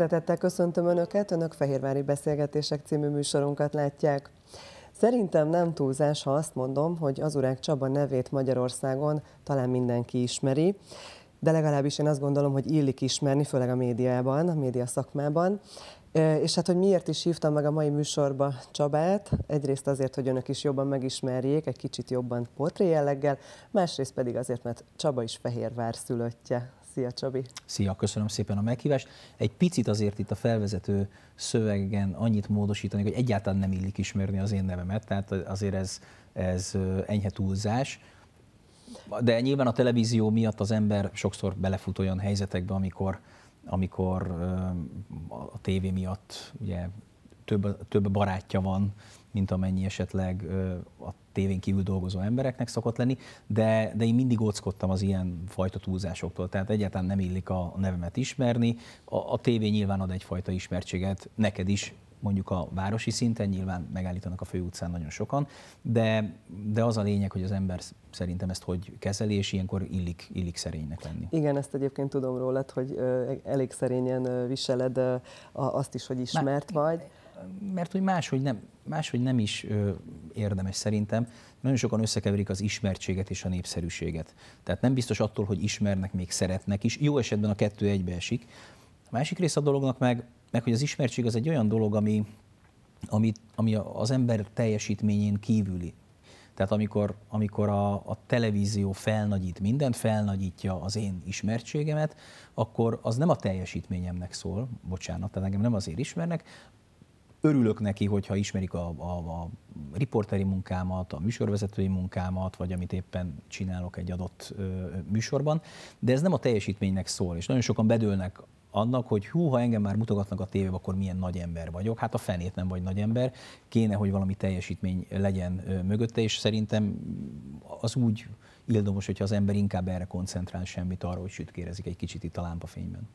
Szeretettel köszöntöm Önöket, Önök Fehérvári Beszélgetések című műsorunkat látják. Szerintem nem túlzás, ha azt mondom, hogy az urák Csaba nevét Magyarországon talán mindenki ismeri, de legalábbis én azt gondolom, hogy illik ismerni, főleg a médiában, a média szakmában. És hát, hogy miért is hívtam meg a mai műsorba Csabát, egyrészt azért, hogy önök is jobban megismerjék, egy kicsit jobban portré jelleggel, másrészt pedig azért, mert Csaba is Fehérvár szülöttje. Szia Csabi! Szia, köszönöm szépen a meghívást. Egy picit azért itt a felvezető szövegen annyit módosítani, hogy egyáltalán nem illik ismerni az én nevemet, tehát azért ez, ez enyhe túlzás. De nyilván a televízió miatt az ember sokszor belefut olyan helyzetekbe, amikor amikor a tévé miatt ugye több, több barátja van, mint amennyi esetleg a tévén kívül dolgozó embereknek szokott lenni, de, de én mindig óckodtam az ilyen fajta túlzásoktól, tehát egyáltalán nem illik a nevemet ismerni. A, a tévé nyilván ad egyfajta ismertséget neked is, mondjuk a városi szinten, nyilván megállítanak a főutcán nagyon sokan, de, de az a lényeg, hogy az ember szerintem ezt hogy kezeli, és ilyenkor illik, illik szerénynek lenni. Igen, ezt egyébként tudom rólad, hogy elég szerényen viseled azt is, hogy ismert Már, vagy mert hogy máshogy nem, máshogy nem is ö, érdemes szerintem. Nagyon sokan összekeverik az ismertséget és a népszerűséget. Tehát nem biztos attól, hogy ismernek, még szeretnek is. Jó esetben a kettő egybeesik. A másik része a dolognak meg, meg hogy az ismertség az egy olyan dolog, ami, ami, ami az ember teljesítményén kívüli. Tehát amikor, amikor a, a televízió felnagyít mindent, felnagyítja az én ismertségemet, akkor az nem a teljesítményemnek szól, bocsánat, tehát engem nem azért ismernek, örülök neki, hogyha ismerik a, a, a riporteri munkámat, a műsorvezetői munkámat, vagy amit éppen csinálok egy adott ö, műsorban, de ez nem a teljesítménynek szól, és nagyon sokan bedőlnek annak, hogy hú, ha engem már mutogatnak a tévében, akkor milyen nagy ember vagyok. Hát a fenét nem vagy nagy ember, kéne, hogy valami teljesítmény legyen ö, mögötte, és szerintem az úgy illdomos, hogyha az ember inkább erre koncentrál semmit arra, hogy sütkérezik egy kicsit itt a lámpafényben.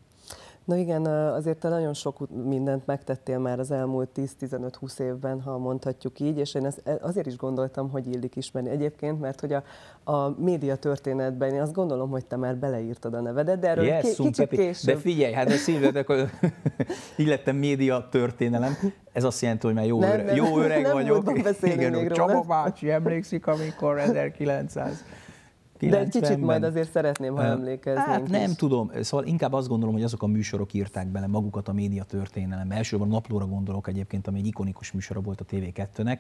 Na igen, azért te nagyon sok mindent megtettél már az elmúlt 10-15-20 évben, ha mondhatjuk így, és én e, azért is gondoltam, hogy illik ismerni egyébként, mert hogy a, a média történetben én azt gondolom, hogy te már beleírtad a nevedet, de erről yes, kicsit később. De figyelj, hát a szívedet, akkor így lettem média történelem. Ez azt jelenti, hogy már jó, nem, öre, nem, jó öreg nem vagyok. Nem Igen, még Csaba bácsi emlékszik, amikor 1900 De egy kicsit majd azért szeretném, ha emlékeznénk hát nem is. tudom, szóval inkább azt gondolom, hogy azok a műsorok írták bele magukat a média történelem. Elsősorban naplóra gondolok egyébként, ami egy ikonikus műsora volt a TV2-nek,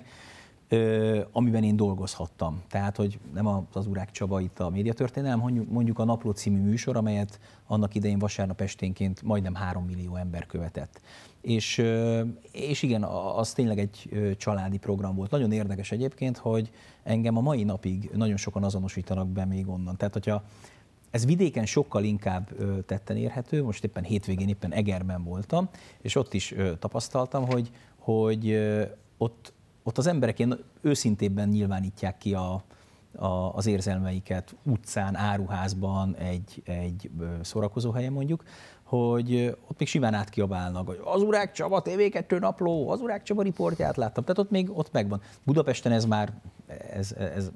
amiben én dolgozhattam. Tehát, hogy nem az Urák Csaba itt a médiatörténelem, mondjuk a Napló című műsor, amelyet annak idején vasárnap esténként majdnem három millió ember követett. És, és igen, az tényleg egy családi program volt. Nagyon érdekes egyébként, hogy engem a mai napig nagyon sokan azonosítanak be még onnan. Tehát, hogyha ez vidéken sokkal inkább tetten érhető, most éppen hétvégén éppen Egerben voltam, és ott is tapasztaltam, hogy, hogy ott ott az emberek ilyen őszintébben nyilvánítják ki a, a, az érzelmeiket utcán, áruházban, egy, egy helyen mondjuk, hogy ott még simán átkiabálnak, hogy az Urák Csaba TV2 napló, az Urák Csaba riportját láttam, tehát ott még ott megvan. Budapesten ez már ez, ez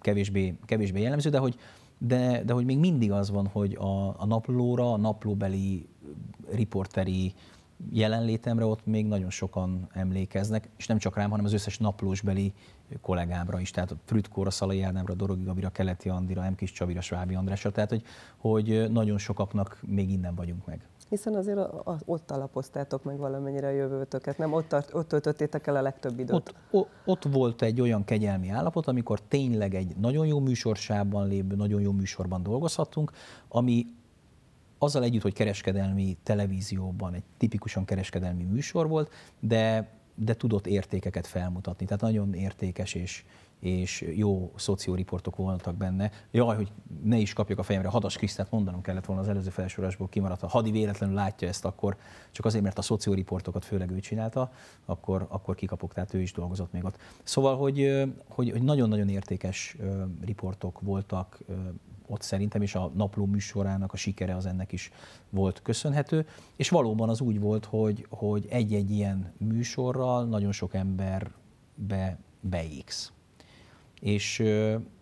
kevésbé, kevésbé jellemző, de hogy, de, de hogy még mindig az van, hogy a, a naplóra, a naplóbeli riporteri jelenlétemre ott még nagyon sokan emlékeznek, és nem csak rám, hanem az összes naplósbeli kollégámra is, tehát Frütkóra, Szalai Ádámra, Dorogi Gabira, Keleti Andira, M. Kis Csavira, Svábi Andrásra, tehát hogy, hogy nagyon sokaknak még innen vagyunk meg. Hiszen azért a, a, ott alapoztátok meg valamennyire a jövőtöket, nem? Ott, tart, ott töltöttétek el a legtöbb időt. Ott, o, ott volt egy olyan kegyelmi állapot, amikor tényleg egy nagyon jó műsorsában lévő, nagyon jó műsorban dolgozhattunk, ami azzal együtt, hogy kereskedelmi televízióban egy tipikusan kereskedelmi műsor volt, de, de tudott értékeket felmutatni. Tehát nagyon értékes és, és jó szocióriportok voltak benne. Jaj, hogy ne is kapjuk a fejemre, Hadas Krisztát mondanom kellett volna az előző felsorásból kimaradt. Ha Hadi véletlenül látja ezt, akkor csak azért, mert a szocióriportokat főleg ő csinálta, akkor, akkor kikapok, tehát ő is dolgozott még ott. Szóval, hogy, hogy, hogy nagyon-nagyon értékes riportok voltak, ott szerintem, és a napló műsorának a sikere az ennek is volt köszönhető. És valóban az úgy volt, hogy, hogy egy-egy ilyen műsorral nagyon sok ember be, beégsz. És,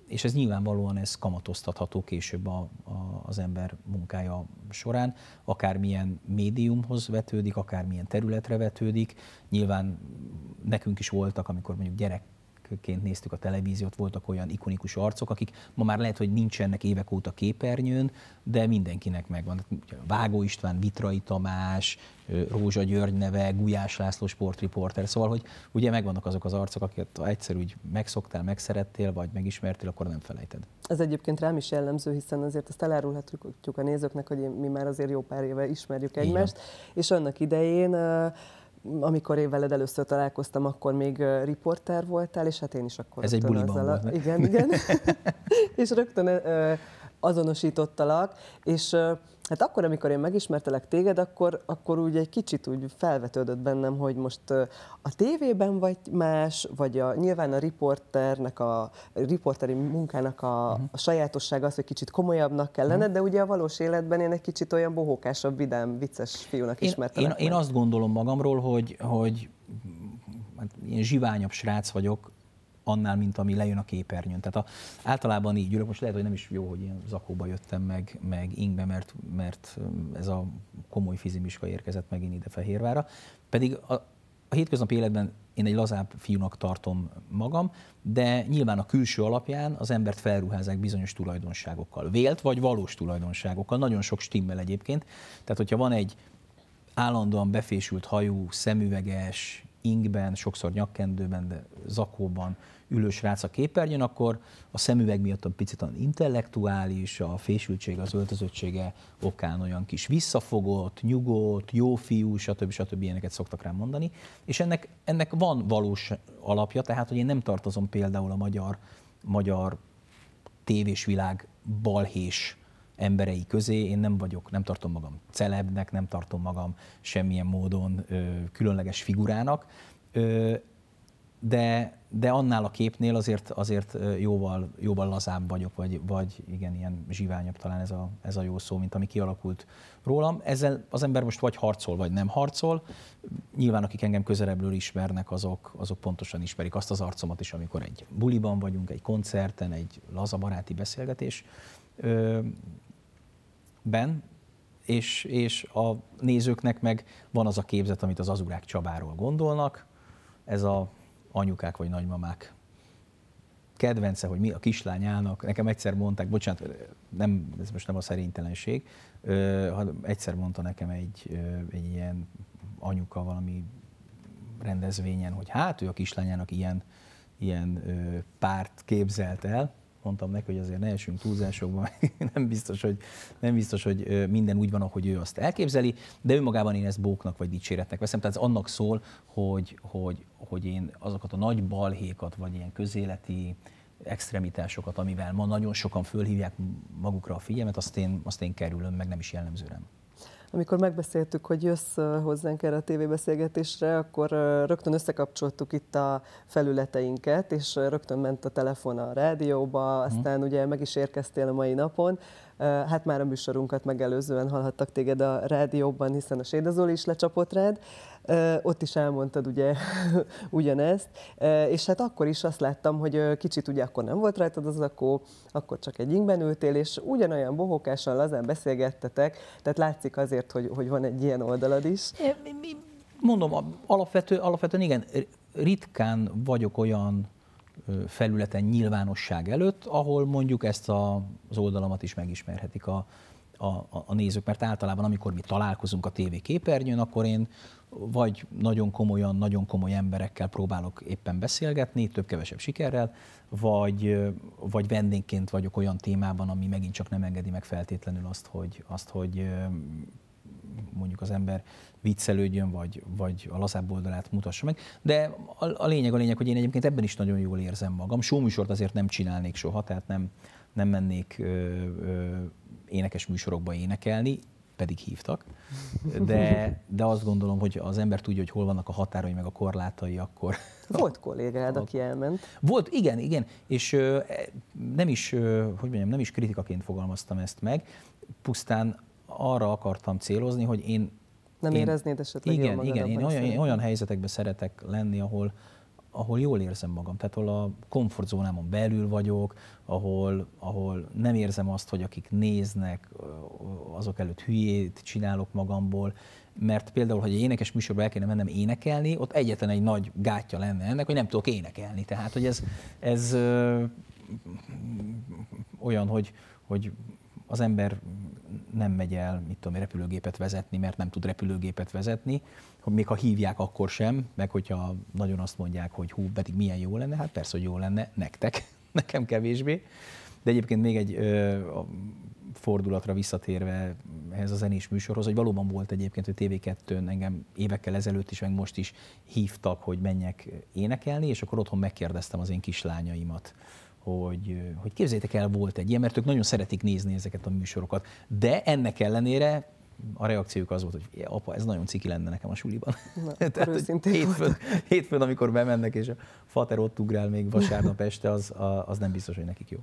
és ez nyilvánvalóan ez kamatoztatható később a, a, az ember munkája során, akármilyen médiumhoz vetődik, akármilyen területre vetődik. Nyilván nekünk is voltak, amikor mondjuk gyerek gyerekként néztük a televíziót, voltak olyan ikonikus arcok, akik ma már lehet, hogy nincsenek évek óta képernyőn, de mindenkinek megvan. Hát, Vágó István, Vitrai Tamás, Rózsa György neve, Gulyás László sportriporter, szóval, hogy ugye megvannak azok az arcok, akiket egyszer úgy megszoktál, megszerettél, vagy megismertél, akkor nem felejted. Ez egyébként rám is jellemző, hiszen azért azt elárulhatjuk a nézőknek, hogy mi már azért jó pár éve ismerjük egymást, Igen. és annak idején amikor én veled először találkoztam, akkor még riporter voltál, és hát én is akkor... Ez egy buliban azzal, volt. Igen, igen. és rögtön azonosítottalak, és Hát akkor, amikor én megismertelek téged, akkor, akkor úgy egy kicsit úgy felvetődött bennem, hogy most a tévében vagy más, vagy a, nyilván a riporternek a, a riporteri munkának a, uh-huh. a sajátosság az, hogy kicsit komolyabbnak kellene, mhm. uh-huh. de ugye a valós életben én egy kicsit olyan bohókásabb, vidám, vicces fiúnak én, ismertelek. Én, én azt gondolom magamról, hogy, hogy hát én zsiványabb srác vagyok, annál, mint ami lejön a képernyőn. Tehát a, általában így ülök, most lehet, hogy nem is jó, hogy ilyen zakóba jöttem meg, meg ingbe, mert, mert ez a komoly fizimiska érkezett megint ide Fehérvára. Pedig a, a hétköznapi életben én egy lazább fiúnak tartom magam, de nyilván a külső alapján az embert felruházák bizonyos tulajdonságokkal. Vélt vagy valós tulajdonságokkal, nagyon sok stimmel egyébként. Tehát, hogyha van egy állandóan befésült hajú, szemüveges, ingben, sokszor nyakkendőben, de zakóban ülős srác a képernyőn, akkor a szemüveg miatt a picit olyan intellektuális, a fésültség, az öltözöttsége okán olyan kis visszafogott, nyugodt, jó fiú, stb. stb. ilyeneket szoktak rám mondani. És ennek, ennek van valós alapja, tehát hogy én nem tartozom például a magyar, magyar tévés világ balhés emberei közé, én nem vagyok, nem tartom magam celebnek, nem tartom magam semmilyen módon ö, különleges figurának. Ö, de, de annál a képnél azért, azért jóval, jóval lazább vagyok, vagy, vagy igen, ilyen zsiványabb talán ez a, ez a jó szó, mint ami kialakult rólam. Ezzel az ember most vagy harcol, vagy nem harcol. Nyilván akik engem közelebbről ismernek, azok, azok pontosan ismerik azt az arcomat is, amikor egy buliban vagyunk, egy koncerten, egy laza baráti beszélgetés ö, ben, és, és a nézőknek meg van az a képzet, amit az Azurák Csabáról gondolnak, ez a anyukák vagy nagymamák kedvence, hogy mi a kislányának, nekem egyszer mondták, bocsánat, nem, ez most nem a szerintelenség, hanem egyszer mondta nekem egy, egy ilyen anyuka valami rendezvényen, hogy hát ő a kislányának ilyen, ilyen párt képzelt el, mondtam neki, hogy azért ne esünk túlzásokba, nem biztos, hogy, nem biztos, hogy minden úgy van, ahogy ő azt elképzeli, de ő magában én ezt bóknak vagy dicséretnek veszem, tehát ez annak szól, hogy, hogy, hogy én azokat a nagy balhékat, vagy ilyen közéleti extremitásokat, amivel ma nagyon sokan fölhívják magukra a figyelmet, azt én, azt én kerülöm, meg nem is jellemzőrem. Amikor megbeszéltük, hogy jössz hozzánk erre a tévébeszélgetésre, akkor rögtön összekapcsoltuk itt a felületeinket, és rögtön ment a telefon a rádióba, mhm. aztán ugye meg is érkeztél a mai napon. Hát már a műsorunkat megelőzően hallhattak téged a rádióban, hiszen a Séda is lecsapott rád. Ott is elmondtad ugye ugyanezt, és hát akkor is azt láttam, hogy kicsit ugye akkor nem volt rajtad az akó, akkor csak egy ingben ültél, és ugyanolyan bohókással lazán beszélgettetek, tehát látszik azért, hogy, hogy van egy ilyen oldalad is. Mondom, alapvető, alapvetően igen, ritkán vagyok olyan felületen nyilvánosság előtt, ahol mondjuk ezt az oldalamat is megismerhetik a a, a, a nézők, mert általában amikor mi találkozunk a tévé képernyőn, akkor én vagy nagyon komolyan, nagyon komoly emberekkel próbálok éppen beszélgetni, több-kevesebb sikerrel, vagy, vagy vendégként vagyok olyan témában, ami megint csak nem engedi meg feltétlenül azt, hogy, azt, hogy mondjuk az ember viccelődjön, vagy, vagy a lazább oldalát mutassa meg. De a, a lényeg a lényeg, hogy én egyébként ebben is nagyon jól érzem magam. Sóműsort azért nem csinálnék soha, tehát nem, nem mennék ö, ö, énekes műsorokba énekelni, pedig hívtak, de, de azt gondolom, hogy az ember tudja, hogy hol vannak a határai, meg a korlátai, akkor... Volt kollégád, aki elment. Volt, igen, igen, és ö, e, nem is, ö, hogy mondjam, nem is kritikaként fogalmaztam ezt meg, pusztán arra akartam célozni, hogy én... Nem én, éreznéd esetleg Igen, igen, én olyan, én olyan helyzetekben szeretek lenni, ahol, ahol jól érzem magam, tehát ahol a komfortzónámon belül vagyok, ahol, ahol nem érzem azt, hogy akik néznek, azok előtt hülyét csinálok magamból, mert például, ha egy énekes műsorba el kéne mennem énekelni, ott egyetlen egy nagy gátja lenne ennek, hogy nem tudok énekelni. Tehát, hogy ez, ez ö, olyan, hogy, hogy az ember nem megy el, mit tudom, repülőgépet vezetni, mert nem tud repülőgépet vezetni, hogy még ha hívják, akkor sem, meg hogyha nagyon azt mondják, hogy hú, pedig milyen jó lenne, hát persze, hogy jó lenne nektek, nekem kevésbé. De egyébként még egy ö, a fordulatra visszatérve ehhez a zenés műsorhoz, hogy valóban volt egyébként, hogy TV2-n engem évekkel ezelőtt is, meg most is hívtak, hogy menjek énekelni, és akkor otthon megkérdeztem az én kislányaimat, hogy, hogy képzétek el, volt egy ilyen, mert ők nagyon szeretik nézni ezeket a műsorokat. De ennek ellenére a reakciójuk az volt, hogy apa, ez nagyon ciki lenne nekem a suliban. Na, Tehát, hogy hétfőn, hétfőn, amikor bemennek, és a fater ott ugrál még vasárnap este, az, az nem biztos, hogy nekik jó.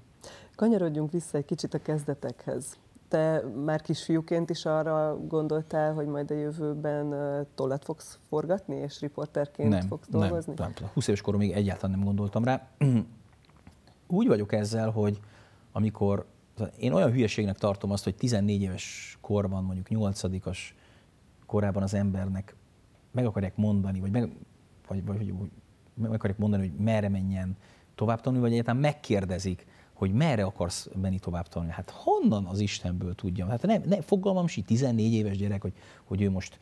Kanyarodjunk vissza egy kicsit a kezdetekhez. Te már kisfiúként is arra gondoltál, hogy majd a jövőben tollat fogsz forgatni, és riporterként nem, fogsz dolgozni? Nem, nem, 20 éves koromig egyáltalán nem gondoltam rá úgy vagyok ezzel, hogy amikor szóval én olyan hülyeségnek tartom azt, hogy 14 éves korban, mondjuk 8 korában az embernek meg akarják mondani, vagy meg, vagy, vagy, vagy, meg akarják mondani, hogy merre menjen tovább tanulni, vagy egyáltalán megkérdezik, hogy merre akarsz menni tovább tanulni. Hát honnan az Istenből tudjam? Hát nem ne, fogalmam sincs, 14 éves gyerek, hogy, hogy ő most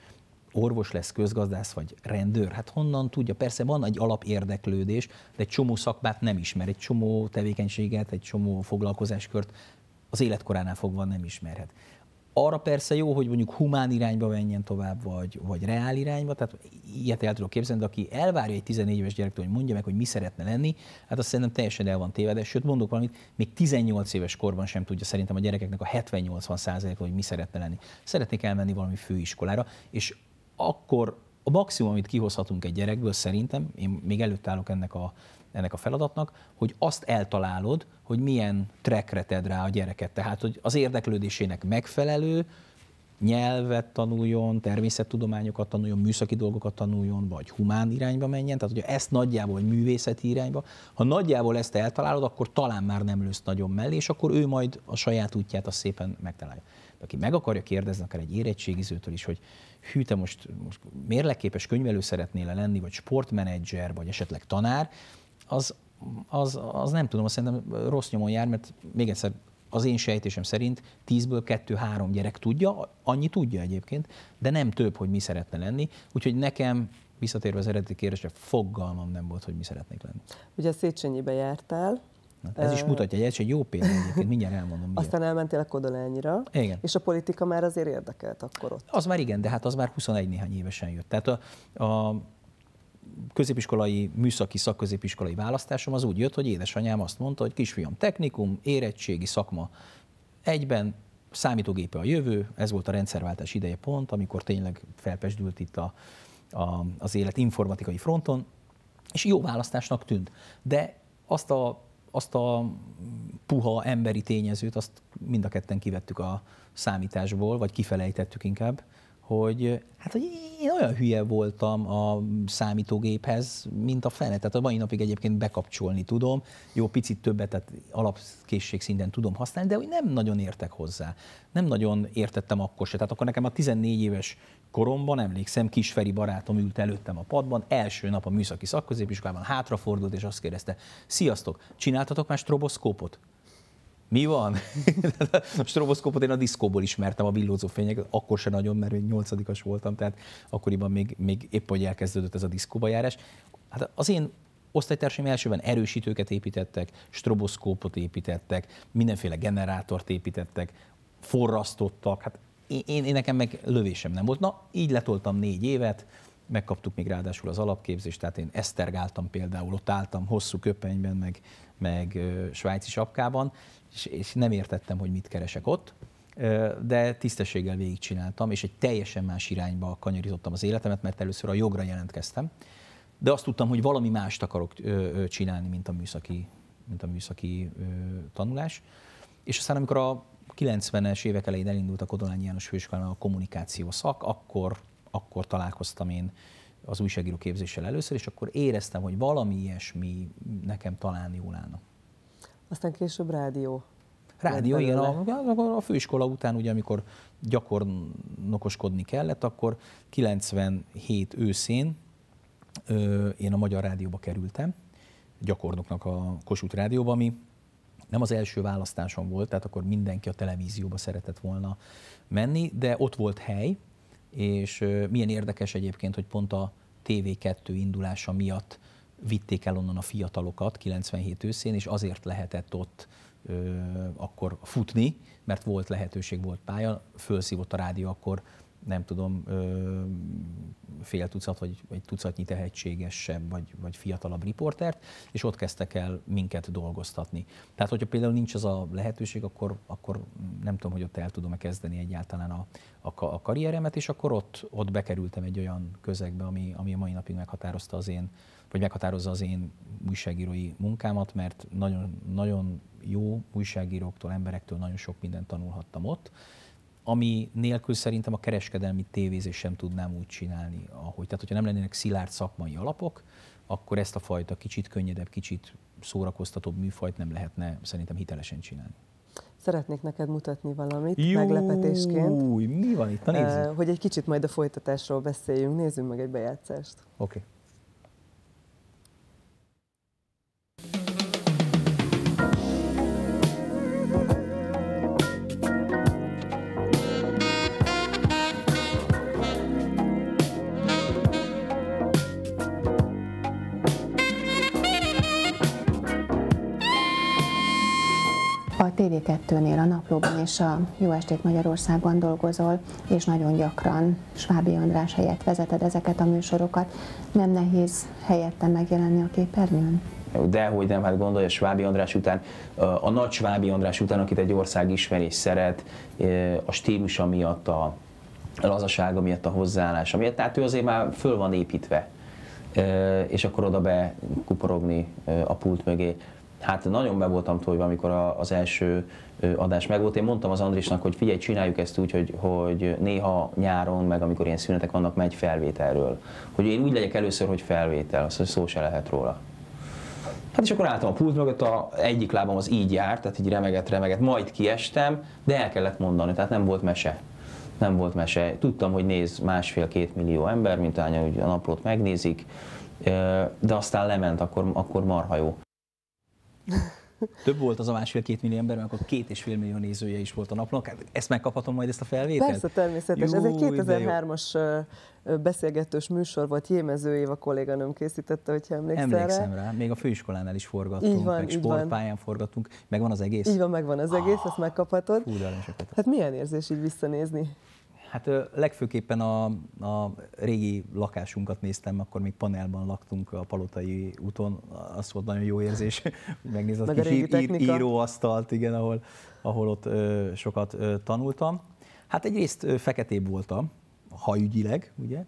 orvos lesz, közgazdász vagy rendőr, hát honnan tudja? Persze van egy alapérdeklődés, de egy csomó szakmát nem ismer, egy csomó tevékenységet, egy csomó foglalkozáskört az életkoránál fogva nem ismerhet. Arra persze jó, hogy mondjuk humán irányba menjen tovább, vagy, vagy reál irányba, tehát ilyet el tudok képzelni, de aki elvárja egy 14 éves gyerektől, hogy mondja meg, hogy mi szeretne lenni, hát azt szerintem teljesen el van tévedve. Sőt, mondok valamit, még 18 éves korban sem tudja szerintem a gyerekeknek a 70-80 százaléka, hogy mi szeretne lenni. Szeretnék elmenni valami főiskolára, és akkor a maximum, amit kihozhatunk egy gyerekből, szerintem, én még előtt állok ennek a, ennek a feladatnak, hogy azt eltalálod, hogy milyen trekre ted rá a gyereket. Tehát, hogy az érdeklődésének megfelelő, nyelvet tanuljon, természettudományokat tanuljon, műszaki dolgokat tanuljon, vagy humán irányba menjen, tehát hogyha ezt nagyjából, vagy művészeti irányba, ha nagyjából ezt eltalálod, akkor talán már nem lősz nagyon mellé, és akkor ő majd a saját útját a szépen megtalálja aki meg akarja kérdezni, akár egy érettségizőtől is, hogy hű, te most, most mérleképes könyvelő szeretnél lenni, vagy sportmenedzser, vagy esetleg tanár, az, az, az nem tudom, azt szerintem rossz nyomon jár, mert még egyszer az én sejtésem szerint 10-ből 2-3 gyerek tudja, annyi tudja egyébként, de nem több, hogy mi szeretne lenni. Úgyhogy nekem visszatérve az eredeti kérdésre, fogalmam nem volt, hogy mi szeretnék lenni. Ugye a Széchenyibe jártál, ez is mutatja, ez egy jó példa egyébként, mindjárt elmondom. Miért. Aztán elmentél a Kodolányira, igen. és a politika már azért érdekelt akkor ott. Az már igen, de hát az már 21 néhány évesen jött. Tehát a, a középiskolai, műszaki szakközépiskolai választásom az úgy jött, hogy édesanyám azt mondta, hogy kisfiam, technikum, érettségi szakma egyben, számítógépe a jövő, ez volt a rendszerváltás ideje pont, amikor tényleg felpesdült itt a, a, az élet informatikai fronton, és jó választásnak tűnt. De azt a azt a puha emberi tényezőt, azt mind a ketten kivettük a számításból, vagy kifelejtettük inkább, hogy hát, hogy én olyan hülye voltam a számítógéphez, mint a fene. Tehát a mai napig egyébként bekapcsolni tudom, jó, picit többet, tehát alapkészség szinten tudom használni, de hogy nem nagyon értek hozzá. Nem nagyon értettem akkor se. Tehát akkor nekem a 14 éves koromban, emlékszem, Kisferi barátom ült előttem a padban, első nap a műszaki szakközépiskolában hátrafordult, és azt kérdezte, sziasztok, csináltatok már stroboszkópot? mi van? a stroboszkópot én a diszkóból ismertem, a villózó fényeket, akkor se nagyon, mert még nyolcadikas voltam, tehát akkoriban még, még épp hogy elkezdődött ez a diszkóba járás. Hát az én osztálytársaim elsőben erősítőket építettek, stroboszkópot építettek, mindenféle generátort építettek, forrasztottak, hát én, én, én nekem meg lövésem nem volt. Na, így letoltam négy évet, megkaptuk még ráadásul az alapképzést, tehát én esztergáltam például, ott álltam hosszú köpenyben, meg, meg svájci sapkában, és, és nem értettem, hogy mit keresek ott, de tisztességgel végigcsináltam, és egy teljesen más irányba kanyarítottam az életemet, mert először a jogra jelentkeztem, de azt tudtam, hogy valami mást akarok csinálni, mint a műszaki, mint a műszaki tanulás. És aztán, amikor a 90-es évek elején elindult a Kodolányi János Főiskolán a kommunikáció szak, akkor akkor találkoztam én az újságíró képzéssel először, és akkor éreztem, hogy valami ilyesmi nekem talán jól állna. Aztán később rádió. Rádió, igen. A, a főiskola után, ugye, amikor gyakornokoskodni kellett, akkor 97 őszén ö, én a Magyar Rádióba kerültem, gyakornoknak a Kossuth Rádióba, ami nem az első választásom volt, tehát akkor mindenki a televízióba szeretett volna menni, de ott volt hely, és milyen érdekes egyébként, hogy pont a TV2 indulása miatt vitték el onnan a fiatalokat 97 őszén, és azért lehetett ott ö, akkor futni, mert volt lehetőség, volt pálya, fölszívott a rádió akkor nem tudom, fél tucat vagy egy tucatnyi tehetségesebb vagy, vagy fiatalabb riportert, és ott kezdtek el minket dolgoztatni. Tehát, hogyha például nincs az a lehetőség, akkor, akkor nem tudom, hogy ott el tudom-e kezdeni egyáltalán a, a, a karrieremet, és akkor ott, ott bekerültem egy olyan közegbe, ami, ami a mai napig meghatározta az én, vagy meghatározza az én újságírói munkámat, mert nagyon, nagyon jó újságíróktól, emberektől nagyon sok mindent tanulhattam ott, ami nélkül szerintem a kereskedelmi tévézés sem tudnám úgy csinálni, ahogy. Tehát, hogyha nem lennének szilárd szakmai alapok, akkor ezt a fajta kicsit könnyedebb, kicsit szórakoztatóbb műfajt nem lehetne szerintem hitelesen csinálni. Szeretnék neked mutatni valamit Júj, meglepetésként. Új, mi van itt? Na eh, nézzük. Hogy egy kicsit majd a folytatásról beszéljünk. Nézzünk meg egy bejátszást. Oké. Okay. 2-nél a naplóban és a Jó Estét Magyarországon dolgozol, és nagyon gyakran Svábi András helyett vezeted ezeket a műsorokat. Nem nehéz helyette megjelenni a képernyőn? Dehogy nem, hát gondolja Svábi András után, a nagy Svábi András után, akit egy ország ismer és szeret, e, a stílusa miatt, a lazasága miatt, a hozzáállása miatt, tehát ő azért már föl van építve, e, és akkor oda be kuporogni e, a pult mögé hát nagyon be voltam tojva, amikor a, az első adás megvolt. Én mondtam az Andrisnak, hogy figyelj, csináljuk ezt úgy, hogy, hogy néha nyáron, meg amikor ilyen szünetek vannak, megy felvételről. Hogy én úgy legyek először, hogy felvétel, az, hogy szó se lehet róla. Hát és akkor álltam a pult mögött, a egyik lábam az így járt, tehát így remegett, remegett, majd kiestem, de el kellett mondani, tehát nem volt mese. Nem volt mese. Tudtam, hogy néz másfél-két millió ember, mint hogy a naplót megnézik, de aztán lement, akkor, akkor marha jó. Több volt az a másfél-két millió ember, mert akkor két és fél millió nézője is volt a napnak. Hát ezt megkaphatom majd ezt a felvételt? Persze, természetes. Jó, Ez egy 2003-as beszélgetős műsor volt, Jémező Éva kolléganőm készítette, hogyha emlékszel Emlékszem rá. rá, még a főiskolánál is forgattunk, így van, meg sportpályán van. forgattunk, megvan az egész? Így van, megvan az egész, ah, ezt megkaphatod. Fú, hát milyen érzés így visszanézni? Hát legfőképpen a, a régi lakásunkat néztem, akkor még panelban laktunk a Palotai úton, az volt nagyon jó érzés, megnézni az a kis ír, ír, íróasztalt, igen, ahol, ahol ott ö, sokat ö, tanultam. Hát egyrészt ö, feketébb voltam, hajügyileg, ugye,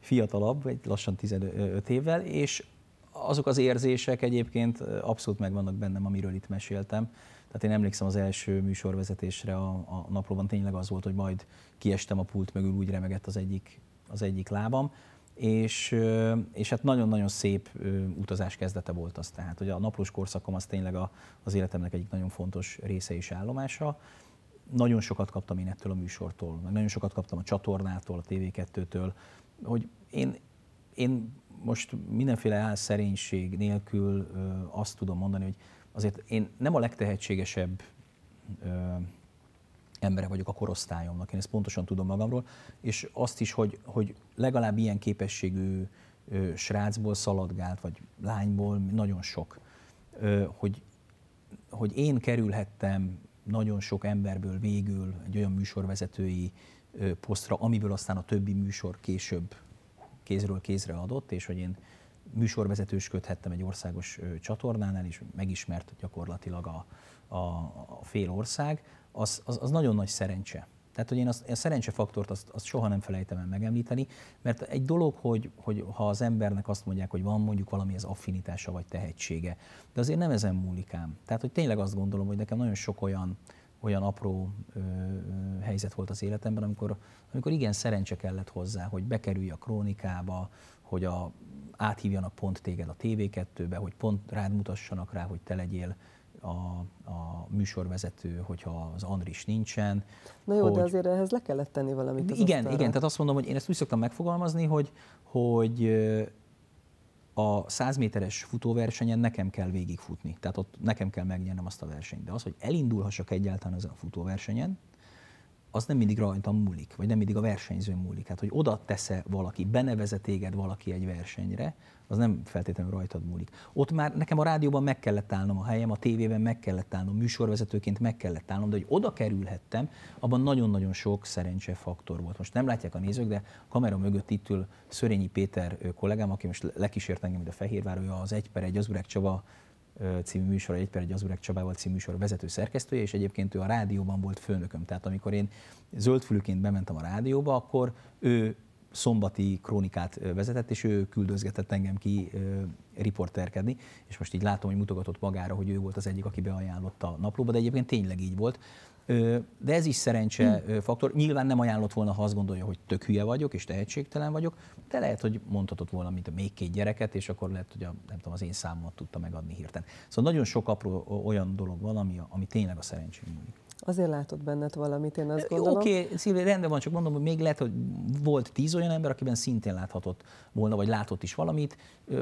fiatalabb, egy lassan 15 évvel, és azok az érzések egyébként abszolút megvannak bennem, amiről itt meséltem, tehát én emlékszem az első műsorvezetésre a, a naplóban tényleg az volt, hogy majd kiestem a pult mögül, úgy remegett az egyik, az egyik lábam, és, és hát nagyon-nagyon szép utazás kezdete volt az. Tehát, hogy a naplós korszakom az tényleg a, az életemnek egyik nagyon fontos része és állomása. Nagyon sokat kaptam én ettől a műsortól, meg nagyon sokat kaptam a csatornától, a TV2-től, hogy én, én most mindenféle álszerénység nélkül azt tudom mondani, hogy azért én nem a legtehetségesebb ö, embere vagyok a korosztályomnak, én ezt pontosan tudom magamról, és azt is, hogy, hogy legalább ilyen képességű ö, srácból szaladgált, vagy lányból nagyon sok, ö, hogy, hogy én kerülhettem nagyon sok emberből végül egy olyan műsorvezetői ö, posztra, amiből aztán a többi műsor később kézről kézre adott, és hogy én műsorvezetősködhettem egy országos csatornánál, és megismert gyakorlatilag a, a, a fél ország, az, az, az nagyon nagy szerencse. Tehát, hogy én azt, a szerencsefaktort azt, azt soha nem felejtem el megemlíteni, mert egy dolog, hogy, hogy ha az embernek azt mondják, hogy van mondjuk valami az affinitása vagy tehetsége, de azért nem ezen múlik ám. Tehát, hogy tényleg azt gondolom, hogy nekem nagyon sok olyan, olyan apró ö, helyzet volt az életemben, amikor, amikor igen szerencse kellett hozzá, hogy bekerülj a krónikába, hogy a, áthívjanak pont téged a TV2-be, hogy pont rád mutassanak rá, hogy te legyél a, a műsorvezető, hogyha az Andris nincsen. Na jó, hogy... de azért ehhez le kellett tenni valamit. Az igen, igen, tehát azt mondom, hogy én ezt úgy szoktam megfogalmazni, hogy, hogy a 100 méteres futóversenyen nekem kell végigfutni, tehát ott nekem kell megnyernem azt a versenyt. De az, hogy elindulhassak egyáltalán ezen a futóversenyen, az nem mindig rajtam múlik, vagy nem mindig a versenyzőn múlik. Hát, hogy oda tesz-e valaki, benevezet téged valaki egy versenyre, az nem feltétlenül rajtad múlik. Ott már nekem a rádióban meg kellett állnom a helyem, a tévében meg kellett állnom, műsorvezetőként meg kellett állnom, de hogy oda kerülhettem, abban nagyon-nagyon sok szerencse faktor volt. Most nem látják a nézők, de a kamera mögött itt ül Szörényi Péter kollégám, aki most lekísért engem ide Fehérvár, ő az egy per egy, az Urek Csaba című műsor, egy per egy az Csabával című műsor vezető szerkesztője, és egyébként ő a rádióban volt főnököm. Tehát amikor én zöldfülüként bementem a rádióba, akkor ő szombati krónikát vezetett, és ő küldözgetett engem ki riporterkedni, és most így látom, hogy mutogatott magára, hogy ő volt az egyik, aki beajánlotta a naplóba, de egyébként tényleg így volt. De ez is szerencse hmm. faktor. Nyilván nem ajánlott volna, ha azt gondolja, hogy tök hülye vagyok, és tehetségtelen vagyok, de lehet, hogy mondhatott volna, mint a még két gyereket, és akkor lehet, hogy a, nem tudom, az én számomat tudta megadni hirtelen. Szóval nagyon sok apró olyan dolog van, ami, ami tényleg a szerencsém múlik. Azért látott benned valamit, én azt gondolom. Oké, okay, Szilvi, rendben van, csak mondom, hogy még lehet, hogy volt tíz olyan ember, akiben szintén láthatott volna, vagy látott is valamit,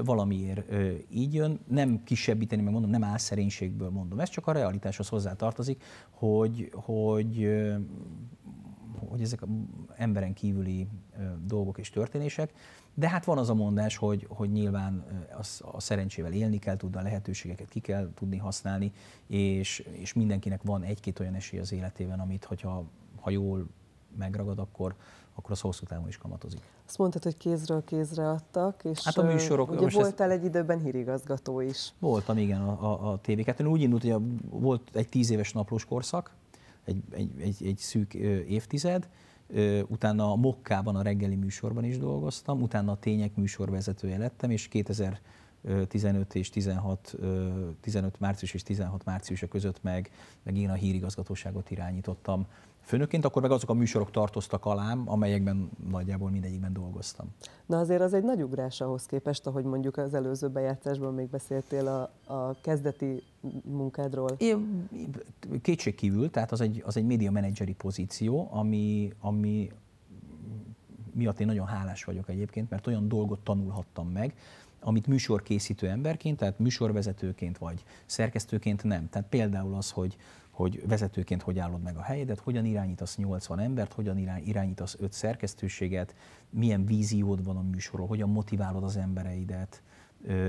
valamiért így jön. Nem kisebbíteni, meg mondom, nem álszerénységből mondom. Ez csak a realitáshoz hozzátartozik, hogy, hogy, hogy ezek emberen kívüli dolgok és történések, de hát van az a mondás, hogy, hogy nyilván az, a szerencsével élni kell tudni, a lehetőségeket ki kell tudni használni, és, és mindenkinek van egy-két olyan esély az életében, amit hogyha, ha jól megragad, akkor, akkor az hosszú távon is kamatozik. Azt mondtad, hogy kézről kézre adtak, és hát a műsorok, ugye most voltál ez... egy időben hírigazgató is. Voltam, igen, a, a, a tv 2 Úgy indult, hogy volt egy tíz éves naplós korszak, egy, egy, egy, egy szűk évtized, utána a Mokkában, a reggeli műsorban is dolgoztam, utána a Tények műsorvezetője lettem, és 2015 és 16, 15 március és 16 márciusa között meg, meg én a hírigazgatóságot irányítottam főnöként, akkor meg azok a műsorok tartoztak alám, amelyekben nagyjából mindegyikben dolgoztam. Na azért az egy nagy ugrás ahhoz képest, ahogy mondjuk az előző bejátszásban még beszéltél a, a kezdeti munkádról. É, kívül, tehát az egy, az egy média menedzseri pozíció, ami, ami miatt én nagyon hálás vagyok egyébként, mert olyan dolgot tanulhattam meg, amit műsorkészítő emberként, tehát műsorvezetőként vagy szerkesztőként nem. Tehát például az, hogy hogy vezetőként hogy állod meg a helyedet, hogyan irányítasz 80 embert, hogyan irányítasz 5 szerkesztőséget, milyen víziód van a műsorról, hogyan motiválod az embereidet,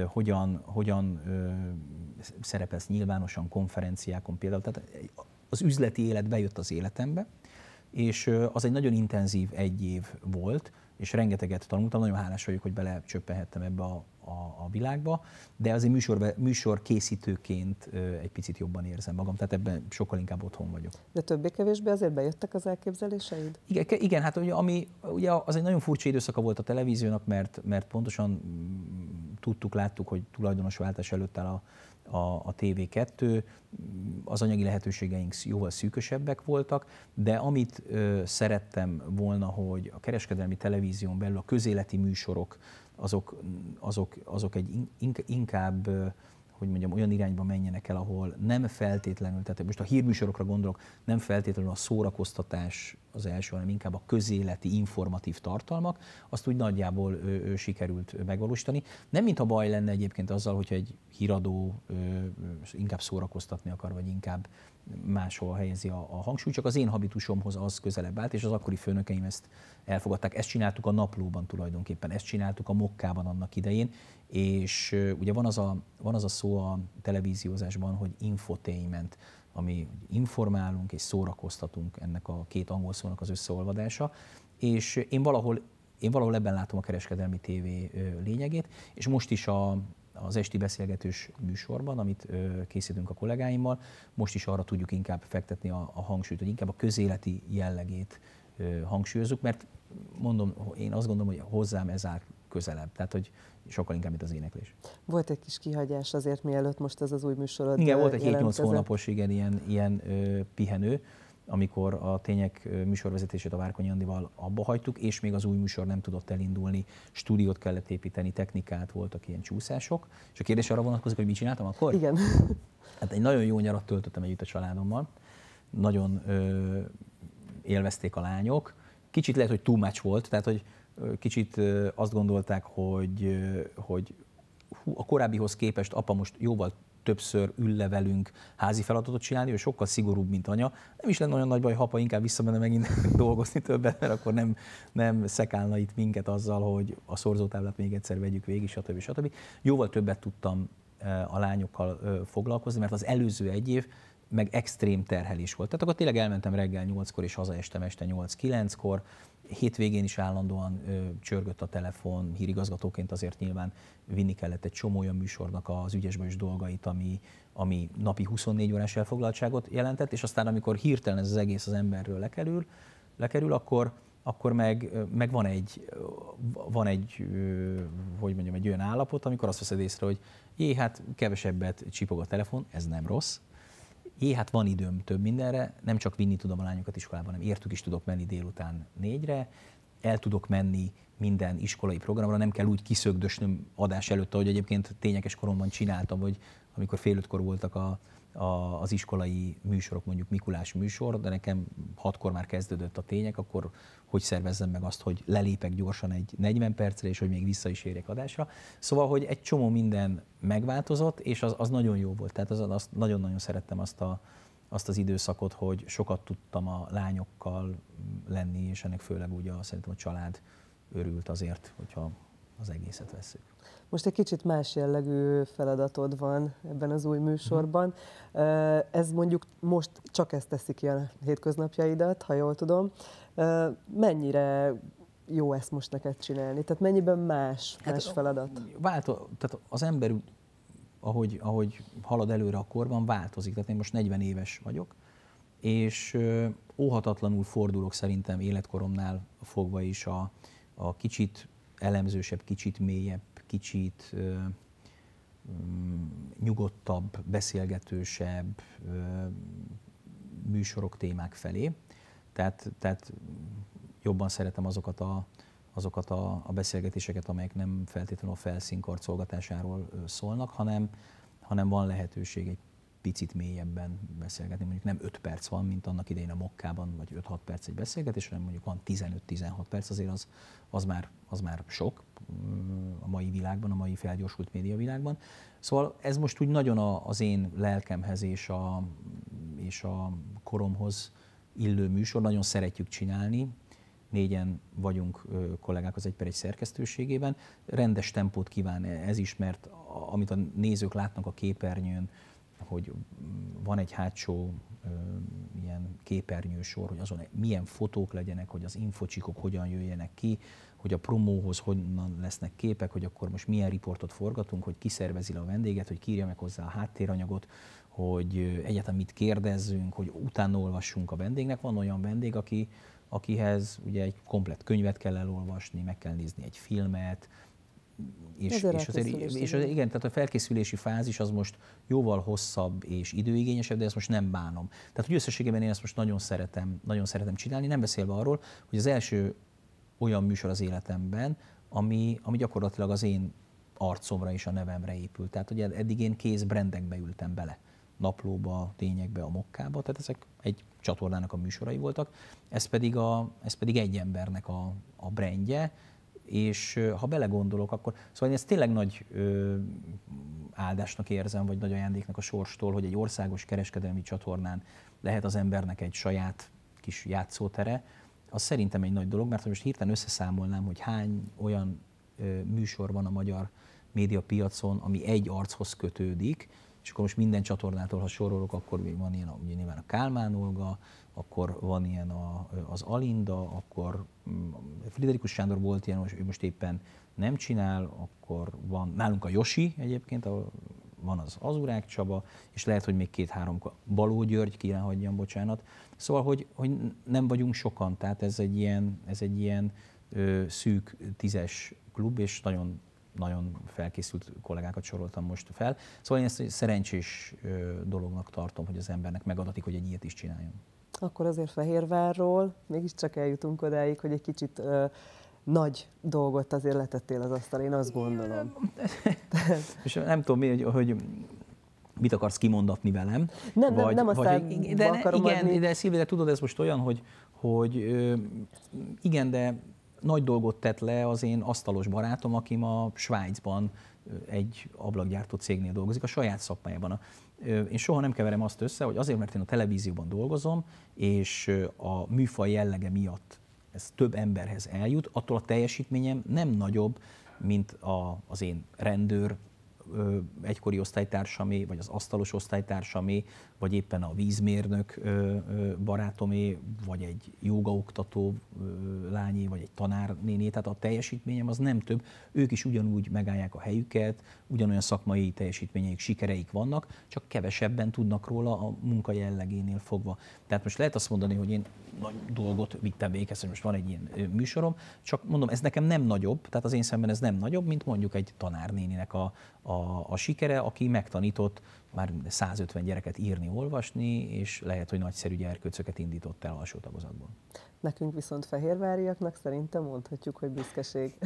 hogyan, hogyan szerepelsz nyilvánosan konferenciákon például. Tehát az üzleti élet bejött az életembe, és az egy nagyon intenzív egy év volt, és rengeteget tanultam, nagyon hálás vagyok, hogy belecsöppenhettem ebbe a, a, a világba, de azért műsor, műsor készítőként egy picit jobban érzem magam, tehát ebben sokkal inkább otthon vagyok. De többé-kevésbé azért bejöttek az elképzeléseid? Igen, igen hát ugye, ami, ugye az egy nagyon furcsa időszaka volt a televíziónak, mert, mert pontosan mm, tudtuk, láttuk, hogy váltás előtt áll a a, a TV2, az anyagi lehetőségeink jóval szűkösebbek voltak, de amit ö, szerettem volna, hogy a kereskedelmi televízión belül a közéleti műsorok, azok, azok, azok egy inkább hogy mondjam, olyan irányba menjenek el, ahol nem feltétlenül, tehát most a hírműsorokra gondolok, nem feltétlenül a szórakoztatás az első, hanem inkább a közéleti, informatív tartalmak, azt úgy nagyjából ő, ő sikerült megvalósítani. Nem mintha baj lenne egyébként azzal, hogyha egy híradó inkább szórakoztatni akar, vagy inkább máshol helyezi a, a hangsúlyt, csak az én habitusomhoz az közelebb állt, és az akkori főnökeim ezt elfogadták. Ezt csináltuk a naplóban tulajdonképpen, ezt csináltuk a mokkában annak idején, és ugye van az a, van az a szó a televíziózásban, hogy infotainment, ami informálunk és szórakoztatunk ennek a két angol szónak az összeolvadása, és én valahol én valahol ebben látom a kereskedelmi tévé lényegét, és most is a, az esti beszélgetős műsorban, amit készítünk a kollégáimmal, most is arra tudjuk inkább fektetni a, a hangsúlyt, hogy inkább a közéleti jellegét hangsúlyozzuk, mert mondom, én azt gondolom, hogy hozzám ez áll közelebb. Tehát, hogy sokkal inkább, mint az éneklés. Volt egy kis kihagyás azért, mielőtt most ez az új műsorod Igen, volt egy 7-8 hónapos, igen, ilyen, ilyen ö, pihenő, amikor a tények műsorvezetését a Várkonyi Andival abba hagytuk, és még az új műsor nem tudott elindulni, stúdiót kellett építeni, technikát, voltak ilyen csúszások. És a kérdés arra vonatkozik, hogy mit csináltam akkor? Igen. Hát egy nagyon jó nyarat töltöttem együtt a családommal, nagyon ö, élvezték a lányok. Kicsit lehet, hogy too much volt, tehát hogy kicsit azt gondolták, hogy, hogy hú, a korábbihoz képest apa most jóval többször le velünk házi feladatot csinálni, ő sokkal szigorúbb, mint anya. Nem is lenne olyan nagy baj, ha apa inkább visszamenne megint dolgozni többet, mert akkor nem, nem szekálna itt minket azzal, hogy a szorzótáblát még egyszer vegyük végig, stb. stb. Jóval többet tudtam e, a lányokkal e, foglalkozni, mert az előző egy év meg extrém terhelés volt. Tehát akkor tényleg elmentem reggel 8-kor és hazaestem este 8-9-kor, hétvégén is állandóan ö, csörgött a telefon, hírigazgatóként azért nyilván vinni kellett egy csomó olyan műsornak az is dolgait, ami, ami napi 24 órás elfoglaltságot jelentett, és aztán amikor hirtelen ez az egész az emberről lekerül, lekerül akkor, akkor meg, meg van egy, van egy, hogy mondjam, egy olyan állapot, amikor azt veszed észre, hogy jé, hát kevesebbet csipog a telefon, ez nem rossz, hé, hát van időm több mindenre, nem csak vinni tudom a lányokat iskolába, hanem értük is tudok menni délután négyre, el tudok menni minden iskolai programra, nem kell úgy kiszögdösnöm adás előtt, ahogy egyébként tényekes koromban csináltam, hogy amikor fél ötkor voltak a, a, az iskolai műsorok, mondjuk Mikulás műsor, de nekem hatkor már kezdődött a tények, akkor hogy szervezzem meg azt, hogy lelépek gyorsan egy 40 percre, és hogy még vissza is érjek adásra. Szóval, hogy egy csomó minden megváltozott, és az, az nagyon jó volt. Tehát az, az nagyon-nagyon szerettem azt a, azt az időszakot, hogy sokat tudtam a lányokkal lenni, és ennek főleg ugye szerintem a család örült azért, hogyha az egészet veszük. Most egy kicsit más jellegű feladatod van ebben az új műsorban. Mhm. Ez mondjuk most csak ezt teszik ki a hétköznapjaidat, ha jól tudom. Mennyire jó ezt most neked csinálni? Tehát mennyiben más, hát más hát, feladat? Váltó, tehát az ember, ahogy, ahogy halad előre a korban, változik. Tehát én most 40 éves vagyok, és óhatatlanul fordulok szerintem életkoromnál fogva is a, a kicsit elemzősebb, kicsit mélyebb, kicsit ö, mm, nyugodtabb, beszélgetősebb ö, műsorok, témák felé. Tehát, tehát jobban szeretem azokat a, azokat a, a beszélgetéseket, amelyek nem feltétlenül a felszínkarcolgatásáról szólnak, hanem, hanem van lehetőség egy picit mélyebben beszélgetni, mondjuk nem 5 perc van, mint annak idején a mokkában, vagy 5-6 perc egy beszélgetés, hanem mondjuk van 15-16 perc, azért az, az, már, az már sok mm, a mai világban, a mai felgyorsult média világban. Szóval ez most úgy nagyon a, az én lelkemhez és a, és a koromhoz illő műsor, nagyon szeretjük csinálni, négyen vagyunk kollégák az Egy per egy szerkesztőségében. Rendes tempót kíván ez is, mert amit a nézők látnak a képernyőn, hogy van egy hátsó ilyen képernyősor, hogy azon milyen fotók legyenek, hogy az infocsikok hogyan jöjjenek ki, hogy a promóhoz honnan lesznek képek, hogy akkor most milyen riportot forgatunk, hogy kiszervezi a vendéget, hogy kírja meg hozzá a háttéranyagot, hogy egyáltalán mit kérdezzünk, hogy utána olvassunk a vendégnek. Van olyan vendég, aki, akihez ugye egy komplet könyvet kell elolvasni, meg kell nézni egy filmet, és, és, azért, és azért, igen, tehát a felkészülési fázis az most jóval hosszabb és időigényesebb, de ezt most nem bánom. Tehát, hogy összességében én ezt most nagyon szeretem, nagyon szeretem csinálni, nem beszélve arról, hogy az első olyan műsor az életemben, ami, ami gyakorlatilag az én arcomra és a nevemre épült. Tehát, hogy eddig én kéz brendekbe ültem bele naplóba, tényekbe, a mokkába, tehát ezek egy csatornának a műsorai voltak, ez pedig, a, ez pedig egy embernek a, a brendje, és ha belegondolok, akkor szóval én ezt tényleg nagy ö, áldásnak érzem, vagy nagy ajándéknak a sorstól, hogy egy országos kereskedelmi csatornán lehet az embernek egy saját kis játszótere, az szerintem egy nagy dolog, mert ha most hirtelen összeszámolnám, hogy hány olyan ö, műsor van a magyar médiapiacon, ami egy archoz kötődik, és akkor most minden csatornától, ha sorolok, akkor van ilyen, ugye nyilván a Kálmán Olga, akkor van ilyen a, az Alinda, akkor mm, Friderikus Sándor volt ilyen, most, ő most éppen nem csinál, akkor van nálunk a Josi egyébként, ahol van az Azurák Csaba, és lehet, hogy még két-három, Baló György, ki hagyjam, bocsánat. Szóval, hogy, hogy nem vagyunk sokan, tehát ez egy ilyen, ez egy ilyen ö, szűk tízes klub, és nagyon nagyon felkészült kollégákat soroltam most fel. Szóval én ezt egy szerencsés dolognak tartom, hogy az embernek megadatik, hogy egy ilyet is csináljon. Akkor azért Fehérvárról mégiscsak eljutunk odáig, hogy egy kicsit ö, nagy dolgot azért letettél az asztal, én azt gondolom. És nem tudom mi, hogy, hogy mit akarsz kimondatni velem. Nem, vagy, nem, nem vagy, de, akarom igen, adni. de Szilvi, de tudod, ez most olyan, hogy, hogy igen, de nagy dolgot tett le az én asztalos barátom, aki ma Svájcban egy ablakgyártó cégnél dolgozik, a saját szakmájában. én soha nem keverem azt össze, hogy azért, mert én a televízióban dolgozom, és a műfaj jellege miatt ez több emberhez eljut, attól a teljesítményem nem nagyobb, mint a, az én rendőr, egykori osztálytársamé, vagy az asztalos osztálytársamé, vagy éppen a vízmérnök barátomé, vagy egy jogaoktató lányé, vagy egy tanárnéné, tehát a teljesítményem az nem több. Ők is ugyanúgy megállják a helyüket, ugyanolyan szakmai teljesítményeik, sikereik vannak, csak kevesebben tudnak róla a munka jellegénél fogva. Tehát most lehet azt mondani, hogy én nagy dolgot vittem véghez, hogy most van egy ilyen műsorom, csak mondom, ez nekem nem nagyobb, tehát az én szemben ez nem nagyobb, mint mondjuk egy tanárnéninek a, a, a sikere, aki megtanított már 150 gyereket írni, olvasni, és lehet, hogy nagyszerű gyerkőcöket indított el alsó tagozatban. Nekünk viszont fehérváriaknak szerintem mondhatjuk, hogy büszkeség.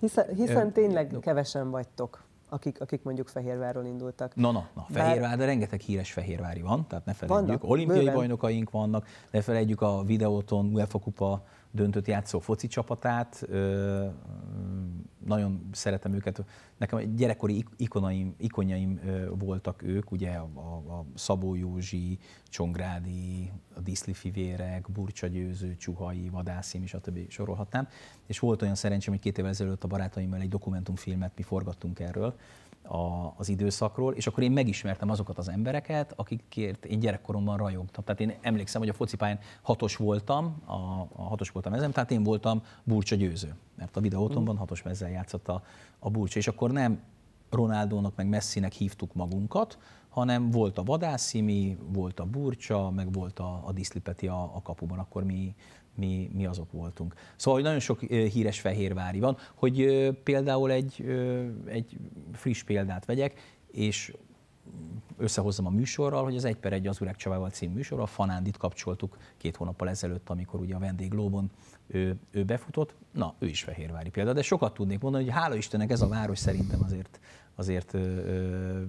hiszen, hiszen tényleg kevesen vagytok akik, akik mondjuk Fehérvárról indultak. Na, na, na Fehérvár, de rengeteg híres Fehérvári van, tehát ne felejtjük, vannak, olimpiai bőven. bajnokaink vannak, ne felejtjük a videóton UEFA kupa döntött játszó foci csapatát, nagyon szeretem őket. Nekem gyerekkori ikonaim, ikonjaim voltak ők, ugye a, a, Szabó Józsi, Csongrádi, a Diszli Fivérek, Burcsa Győző, Csuhai, Vadászim, és a többi sorolhatnám. És volt olyan szerencsém, hogy két évvel ezelőtt a barátaimmal egy dokumentumfilmet mi forgattunk erről, a, az időszakról, és akkor én megismertem azokat az embereket, akikért én gyerekkoromban rajongtam. Tehát én emlékszem, hogy a focipályán hatos voltam, a, a hatos voltam ezem, tehát én voltam Burcsa győző, mert a videótomban mm. hatos mezzel játszott a, a Burcsa, és akkor nem Ronaldónak meg Messinek hívtuk magunkat, hanem volt a vadászimi, volt a burcsa, meg volt a, a diszlipeti a, a kapuban, akkor mi mi, mi azok voltunk. Szóval hogy nagyon sok híres fehérvári van, hogy például egy, egy friss példát vegyek, és összehozzam a műsorral, hogy az Egy per egy az Urek Csavával című műsorral Fanándit kapcsoltuk két hónappal ezelőtt, amikor ugye a vendéglóbon ő, ő befutott. Na, ő is Fehérvári példa, de sokat tudnék mondani, hogy hála Istennek ez a város szerintem azért, azért ö, ö,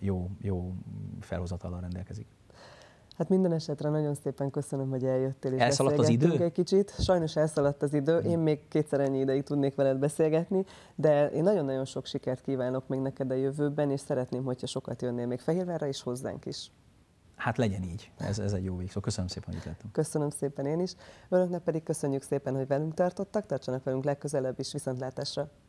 jó, jó felhozatallal rendelkezik. Hát minden esetre nagyon szépen köszönöm, hogy eljöttél és Elszaladt az idő? egy kicsit. Sajnos elszaladt az idő, én még kétszer ennyi ideig tudnék veled beszélgetni, de én nagyon-nagyon sok sikert kívánok még neked a jövőben, és szeretném, hogyha sokat jönnél még Fehérvárra és hozzánk is. Hát legyen így, ez, ez egy jó végszó. Köszönöm szépen, hogy itt lettem. Köszönöm szépen én is. Önöknek pedig köszönjük szépen, hogy velünk tartottak, tartsanak velünk legközelebb is viszontlátásra.